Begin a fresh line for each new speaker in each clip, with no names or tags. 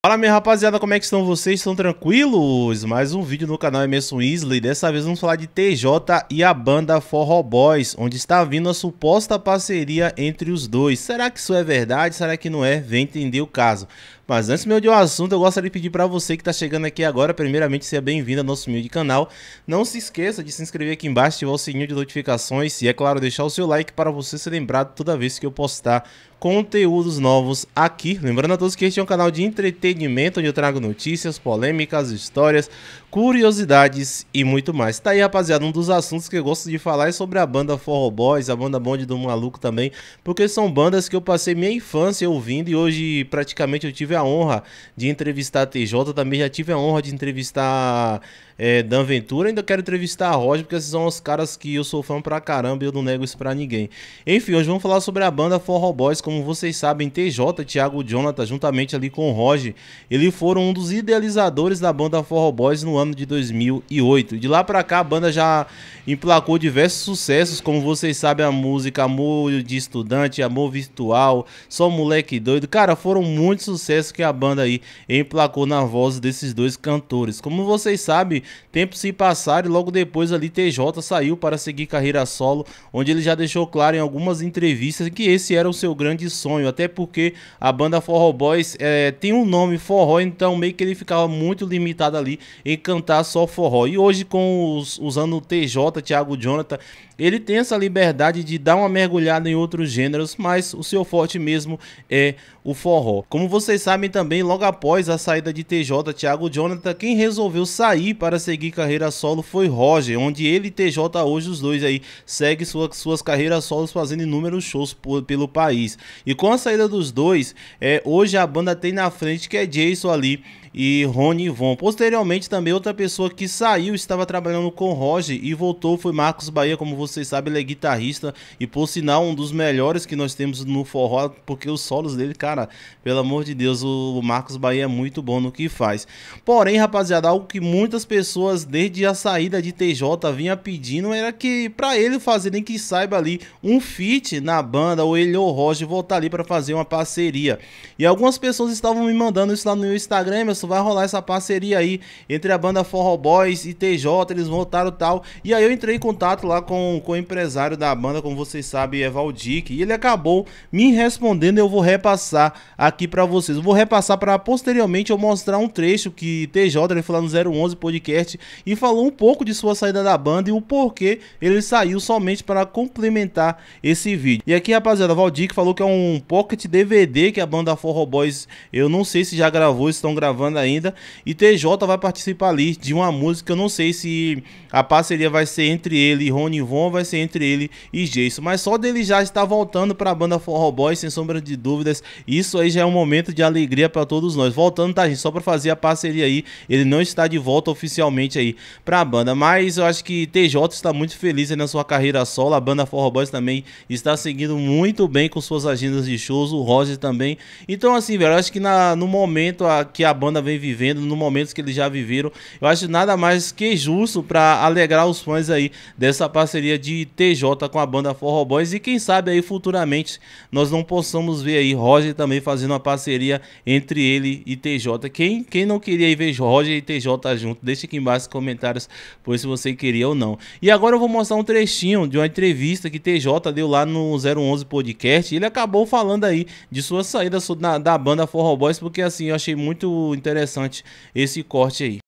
Fala minha rapaziada, como é que estão vocês? Estão tranquilos? Mais um vídeo no canal Emerson Isley, dessa vez vamos falar de TJ e a banda Forró Boys, onde está vindo a suposta parceria entre os dois. Será que isso é verdade? Será que não é? Vem entender o caso. Mas antes meu de um assunto, eu gostaria de pedir para você que está chegando aqui agora, primeiramente, seja bem-vindo ao nosso humilde canal. Não se esqueça de se inscrever aqui embaixo, ativar o sininho de notificações e, é claro, deixar o seu like para você ser lembrado toda vez que eu postar conteúdos novos aqui. Lembrando a todos que este é um canal de entretenimento, onde eu trago notícias, polêmicas, histórias, curiosidades e muito mais. Tá aí, rapaziada, um dos assuntos que eu gosto de falar é sobre a banda Forro Boys, a banda Bonde do Maluco também, porque são bandas que eu passei minha infância ouvindo e hoje praticamente eu tive a a honra de entrevistar a TJ, também já tive a honra de entrevistar é, Dan Ventura. Ainda quero entrevistar a Roger, porque esses são os caras que eu sou fã pra caramba e eu não nego isso pra ninguém. Enfim, hoje vamos falar sobre a banda Forró Boys. Como vocês sabem, TJ, Thiago Jonathan, juntamente ali com o Roger, eles foram um dos idealizadores da banda Forró Boys no ano de 2008. De lá pra cá, a banda já emplacou diversos sucessos, como vocês sabem, a música Amor de Estudante, Amor Virtual, Só Moleque Doido. Cara, foram muitos sucessos que a banda aí emplacou na voz desses dois cantores. Como vocês sabem, Tempos se passaram e logo depois ali TJ saiu para seguir carreira solo, onde ele já deixou claro em algumas entrevistas que esse era o seu grande sonho, até porque a banda Forró Boys é, tem um nome forró, então meio que ele ficava muito limitado ali em cantar só forró. E hoje com os, usando o TJ, Thiago Jonathan ele tem essa liberdade de dar uma mergulhada em outros gêneros, mas o seu forte mesmo é o forró. Como vocês sabem também, logo após a saída de TJ, Thiago Jonathan, quem resolveu sair para seguir carreira solo foi Roger, onde ele e TJ hoje os dois aí seguem sua, suas carreiras solos fazendo inúmeros shows por, pelo país. E com a saída dos dois, é, hoje a banda tem na frente que é Jason ali e Rony Von. Posteriormente, também outra pessoa que saiu estava trabalhando com Roger e voltou foi Marcos Bahia, como vocês sabem, ele é guitarrista e por sinal um dos melhores que nós temos no forró, porque os solos dele, cara, pelo amor de Deus, o Marcos Bahia é muito bom no que faz. Porém, rapaziada, algo que muitas pessoas desde a saída de TJ vinha pedindo era que para ele fazerem que saiba ali um feat na banda ou ele ou Roger voltar ali para fazer uma parceria. E algumas pessoas estavam me mandando isso lá no Instagram, meus vai rolar essa parceria aí entre a banda Forró Boys e TJ, eles voltaram tal. E aí eu entrei em contato lá com, com o empresário da banda, como vocês sabem, é Valdic, e ele acabou me respondendo, eu vou repassar aqui para vocês. Eu vou repassar para posteriormente eu mostrar um trecho que TJ, ele foi lá no 011 Podcast e falou um pouco de sua saída da banda e o porquê ele saiu somente para complementar esse vídeo. E aqui, rapaziada, Valdic falou que é um pocket DVD que a banda Forró Boys, eu não sei se já gravou, estão gravando gravando ainda. E TJ vai participar ali de uma música. Eu não sei se a parceria vai ser entre ele e Rony Von, vai ser entre ele e Jason. Mas só dele já está voltando para a banda Forró Boy, sem sombra de dúvidas. Isso aí já é um momento de alegria para todos nós. Voltando, tá, gente? Só para fazer a parceria aí. Ele não está de volta oficialmente aí para a banda. Mas eu acho que TJ está muito feliz na sua carreira solo. A banda Forró Boys também está seguindo muito bem com suas agendas de shows. O Roger também. Então, assim, velho, eu acho que na, no momento a, que a banda banda vem vivendo, no momentos que eles já viveram. Eu acho nada mais que justo para alegrar os fãs aí dessa parceria de TJ com a banda Forró Boys e quem sabe aí futuramente nós não possamos ver aí Roger também fazendo uma parceria entre ele e TJ. Quem, quem não queria ver Roger e TJ junto, deixa aqui embaixo nos comentários pois se você queria ou não. E agora eu vou mostrar um trechinho de uma entrevista que TJ deu lá no 011 Podcast. ele acabou falando aí de sua saída da, da banda Forró Boys, porque assim, eu achei muito interessante interessante esse corte aí.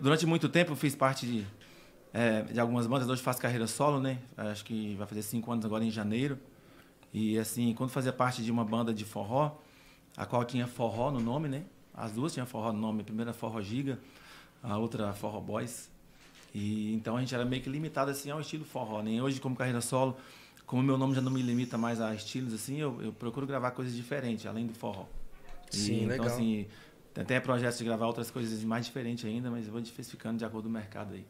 Durante muito tempo eu fiz parte de, é, de algumas bandas, hoje faço carreira solo, né? Acho que vai fazer cinco anos agora em janeiro. E assim, quando fazia parte de uma banda de forró, a qual tinha forró no nome, né? As duas tinham forró no nome, a primeira Forró Giga, a outra Forró Boys. E então a gente era meio que limitado assim ao estilo forró, né? Hoje como carreira solo, como meu nome já não me limita mais a estilos assim, eu, eu procuro gravar coisas diferentes além do forró. Sim, então, legal. assim, tem até projeto de gravar outras coisas mais diferentes ainda, mas eu vou diversificando de acordo com o mercado aí.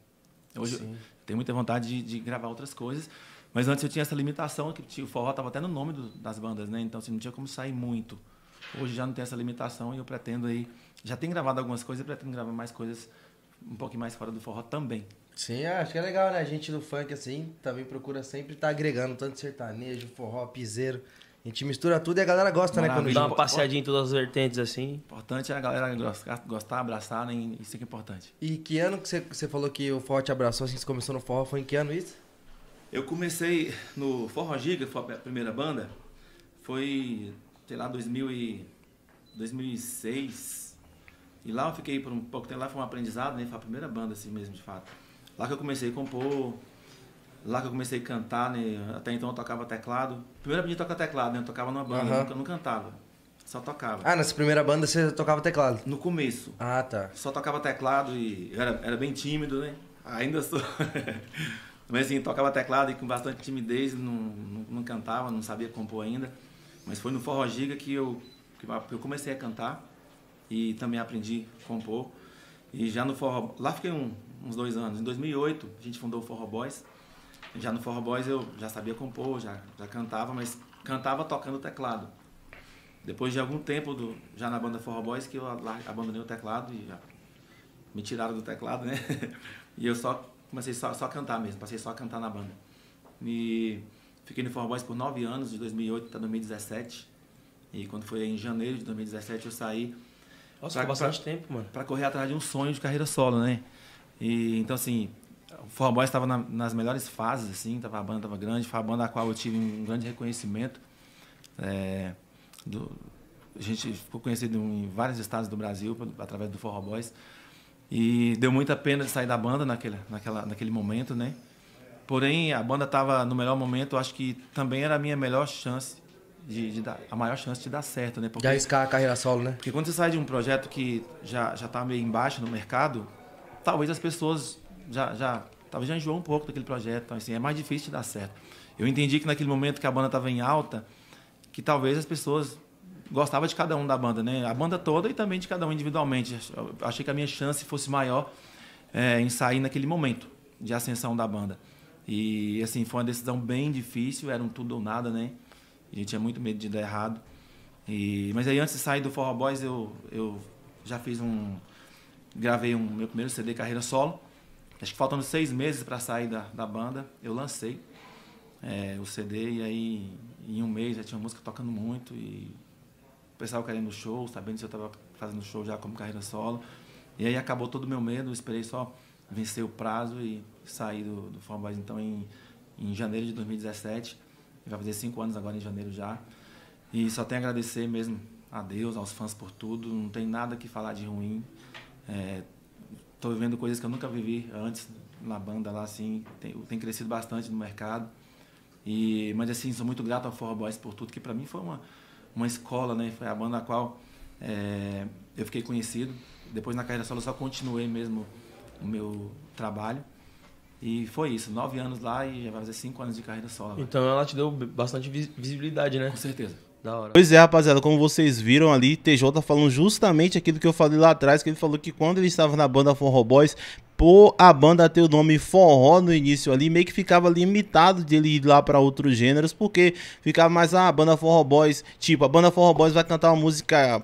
Hoje Sim. eu tenho muita vontade de, de, gravar outras coisas, mas antes eu tinha essa limitação, que o forró estava até no nome do, das bandas, né? Então, assim, não tinha como sair muito. Hoje já não tem essa limitação e eu pretendo aí... Já tenho gravado algumas coisas e pretendo gravar mais coisas um pouquinho mais fora do forró também. Sim, acho que é legal, né? A gente do funk, assim, também procura sempre estar tá agregando tanto sertanejo, forró, piseiro. A gente mistura tudo e a galera gosta, Maravilha. né? Quando dá uma passeadinha em todas as vertentes, assim. Importante é a galera gostar, abraçar, né? Isso é que é importante. E que ano que você, falou que o forte te abraçou, assim, que você começou no forró? Foi em que ano isso? Eu comecei no Forró Giga, que foi a primeira banda. Foi, sei lá, 2000 e 2006. E lá eu fiquei por um pouco tempo. Lá foi um aprendizado, né? Foi a primeira banda, assim mesmo, de fato. Lá que eu comecei a compor Lá que eu comecei a cantar, né? até então eu tocava teclado. Primeiro aprendi a tocar teclado, né? Eu tocava numa banda, uhum. eu nunca, não cantava. Só tocava. Ah, nessa primeira banda você tocava teclado? No começo. Ah, tá. Só tocava teclado e era, era bem tímido, né? Ainda sou. Mas assim, tocava teclado e com bastante timidez, não, não, não, cantava, não sabia compor ainda. Mas foi no Forró Giga que eu, que eu comecei a cantar e também aprendi a compor. E já no Forró. Lá fiquei um, uns dois anos. Em 2008, a gente fundou o Forró Boys. Já no Forró Boys eu já sabia compor, já, já cantava, mas cantava tocando teclado. Depois de algum tempo, do, já na banda Forró Boys, que eu abandonei o teclado e já me tiraram do teclado, né? e eu só comecei só, só a cantar mesmo, passei só a cantar na banda. E fiquei no Forró Boys por nove anos, de 2008 até 2017. E quando foi em janeiro de 2017 eu saí. Nossa, pra, bastante pra, tempo, mano. Pra correr atrás de um sonho de carreira solo, né? E, então, assim, o Forró Boys estava na, nas melhores fases, assim, tava, a banda estava grande, foi a banda a qual eu tive um grande reconhecimento. É, do, a gente ficou conhecido em vários estados do Brasil através do Forró Boys. E deu muita pena de sair da banda naquele, naquela, naquele momento, né? Porém, a banda estava no melhor momento, acho que também era a minha melhor chance, de, de dar, a maior chance de dar certo, né? Porque, de arriscar a carreira solo, né? Porque quando você sai de um projeto que já, já tá meio embaixo no mercado, talvez as pessoas já, já talvez já enjoou um pouco daquele projeto, então, assim, é mais difícil de dar certo. Eu entendi que naquele momento que a banda estava em alta, que talvez as pessoas gostavam de cada um da banda, né? A banda toda e também de cada um individualmente. Eu achei que a minha chance fosse maior é, em sair naquele momento de ascensão da banda. E, assim, foi uma decisão bem difícil, era um tudo ou nada, né? A gente tinha muito medo de dar errado. E, mas aí, antes de sair do Forró Boys, eu, eu já fiz um... Gravei um meu primeiro CD carreira solo acho que faltando seis meses para sair da, da banda, eu lancei é, o CD e aí em um mês já tinha música tocando muito e o pessoal querendo show, sabendo se eu estava fazendo show já como carreira solo. E aí acabou todo o meu medo, esperei só vencer o prazo e sair do, do Formbaz então em, em janeiro de 2017. Vai fazer cinco anos agora em janeiro já. E só tenho a agradecer mesmo a Deus, aos fãs por tudo. Não tem nada que falar de ruim. É, Estou vivendo coisas que eu nunca vivi antes na banda lá, assim. Tem, tem crescido bastante no mercado. E, mas assim, sou muito grato ao Forró Boys por tudo, que para mim foi uma, uma escola, né? Foi a banda na qual é, eu fiquei conhecido. Depois na carreira solo só continuei mesmo o meu trabalho. E foi isso, nove anos lá e já vai fazer cinco anos de carreira solo. Então ela te deu bastante visibilidade, né? Com certeza. Da hora. Pois
é, rapaziada, como vocês viram ali, TJ tá falando justamente aquilo que eu falei lá atrás, que ele falou que quando ele estava na banda Forró Boys, por a banda ter o nome forró no início ali, meio que ficava limitado de ele ir lá para outros gêneros, porque ficava mais ah, a banda forró boys, tipo, a banda forró boys vai cantar uma música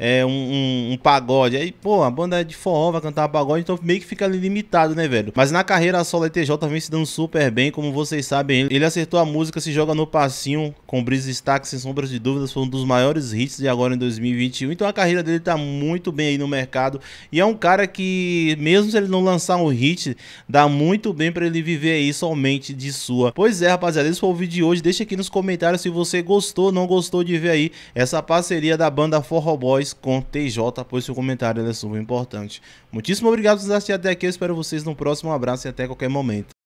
é, um, um, pagode. Aí, pô, a banda é de forró, vai cantar pagode, então meio que fica limitado, né, velho? Mas na carreira solo ETJ vem se dando super bem, como vocês sabem. Ele, acertou a música Se Joga no Passinho, com Brisa Stack, sem sombras de dúvidas, foi um dos maiores hits de agora em 2021. Então a carreira dele tá muito bem aí no mercado. E é um cara que, mesmo se ele não lançar um hit, dá muito bem para ele viver aí somente de sua. Pois é, rapaziada, esse foi o vídeo de hoje. Deixa aqui nos comentários se você gostou ou não gostou de ver aí essa parceria da banda Forró Boys Questões com TJ, pois seu comentário é super importante. Muitíssimo obrigado por assistir até aqui. Eu espero vocês no próximo. Um abraço e até qualquer momento.